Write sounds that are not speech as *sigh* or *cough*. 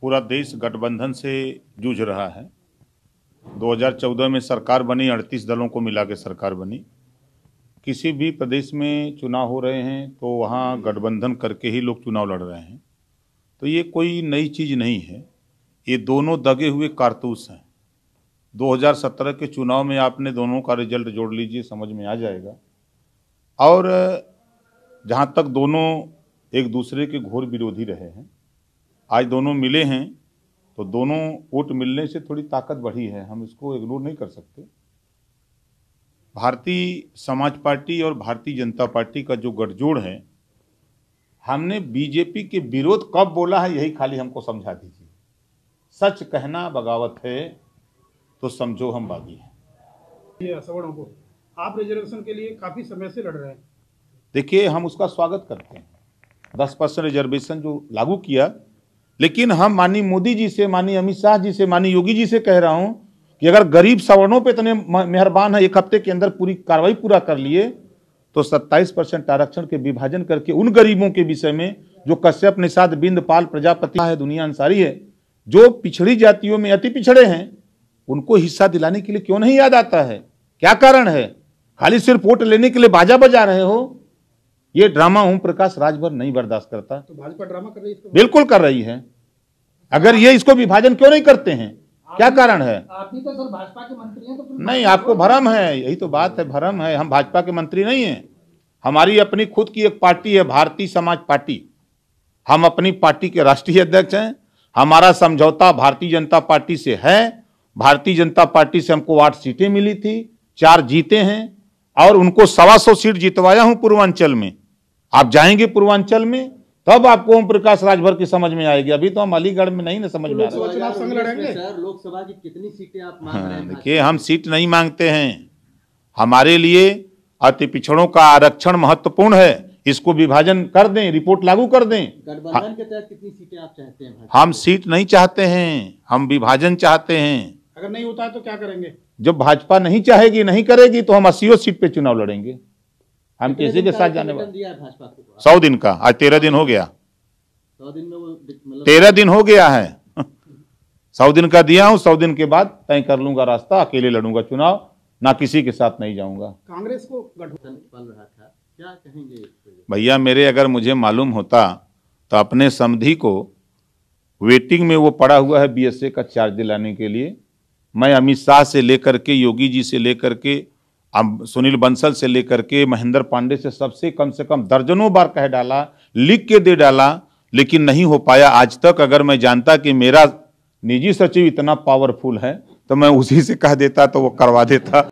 पूरा देश गठबंधन से जूझ रहा है 2014 में सरकार बनी 38 दलों को मिला के सरकार बनी किसी भी प्रदेश में चुनाव हो रहे हैं तो वहाँ गठबंधन करके ही लोग चुनाव लड़ रहे हैं तो ये कोई नई चीज़ नहीं है ये दोनों दगे हुए कारतूस हैं 2017 के चुनाव में आपने दोनों का रिजल्ट जोड़ लीजिए समझ में आ जाएगा और जहाँ तक दोनों एक दूसरे के घोर विरोधी रहे हैं आज दोनों मिले हैं तो दोनों वोट मिलने से थोड़ी ताकत बढ़ी है हम इसको इग्नोर नहीं कर सकते भारतीय समाज पार्टी और भारतीय जनता पार्टी का जो गठजोड़ है हमने बीजेपी के विरोध कब बोला है यही खाली हमको समझा दीजिए सच कहना बगावत है तो समझो हम बागी हैं आप रिजर्वेशन के लिए काफ़ी समय से लड़ रहे हैं देखिए हम उसका स्वागत करते हैं दस परसेंट रिजर्वेशन जो लागू किया लेकिन हम हाँ, माननीय मोदी जी से माननीय अमित शाह जी से माननीय योगी जी से कह रहा हूं कि अगर गरीब सवर्णों पे इतने मेहरबान है एक हफ्ते के अंदर पूरी कार्रवाई पूरा कर लिए तो 27 परसेंट आरक्षण के विभाजन करके उन गरीबों के विषय में जो कश्यप निषाद बिंद पाल प्रजापति है दुनिया अंसारी है जो पिछड़ी जातियों में अति पिछड़े हैं उनको हिस्सा दिलाने के लिए क्यों नहीं याद आता है क्या कारण है खाली सिर्फ वोट लेने के लिए बाजा बजा रहे हो ये ड्रामा ओम प्रकाश राजभर नहीं बर्दाश्त करता तो भाजपा ड्रामा कर रही है बिल्कुल कर रही है अगर ये इसको विभाजन क्यों नहीं करते हैं क्या कारण है आप तो सर भाजपा के मंत्री हैं तो नहीं आपको तो भ्रम है यही तो बात है भ्रम है हम भाजपा के मंत्री नहीं है हमारी अपनी खुद की एक पार्टी है भारतीय समाज पार्टी हम अपनी पार्टी के राष्ट्रीय अध्यक्ष हैं हमारा समझौता भारतीय जनता पार्टी से है भारतीय जनता पार्टी से हमको आठ सीटें मिली थी चार जीते हैं और उनको सवा सौ सीट जीतवाया हूं पूर्वांचल में आप जाएंगे पूर्वांचल में तब आपको ओम प्रकाश राजभर की समझ में आएगी अभी तो हम अलीगढ़ में नहीं ना समझ में आ रहा लोकसभा की कितनी सीटें आप मांग हाँ, देखिए हम सीट नहीं मांगते हैं हमारे लिए अति पिछड़ों का आरक्षण महत्वपूर्ण है इसको विभाजन कर दें रिपोर्ट लागू कर दें गठबंधन हाँ। के तहत कितनी सीटें आप चाहते हैं हम सीट नहीं चाहते हैं हम विभाजन चाहते हैं अगर नहीं होता है तो क्या करेंगे जब भाजपा नहीं चाहेगी नहीं करेगी तो हम अस्सी सीट पे चुनाव लड़ेंगे हम किसी के साथ जाने वाले सौ दिन का आज तेरह दिन हो गया मतलब तेरह दिन हो गया है *laughs* सौ दिन का दिया हूं सौ दिन के बाद तय कर लूंगा रास्ता अकेले लड़ूंगा चुनाव ना किसी के साथ नहीं जाऊंगा कांग्रेस को गठबंधन पल रहा था क्या कहेंगे भैया मेरे अगर मुझे मालूम होता तो अपने समधि को वेटिंग में वो पड़ा हुआ है बीएसए का चार्ज दिलाने के लिए मैं अमित शाह से लेकर के योगी जी से लेकर के अब सुनील बंसल से लेकर के महेंद्र पांडे से सबसे कम से कम दर्जनों बार कह डाला लिख के दे डाला लेकिन नहीं हो पाया आज तक अगर मैं जानता कि मेरा निजी सचिव इतना पावरफुल है तो मैं उसी से कह देता तो वो करवा देता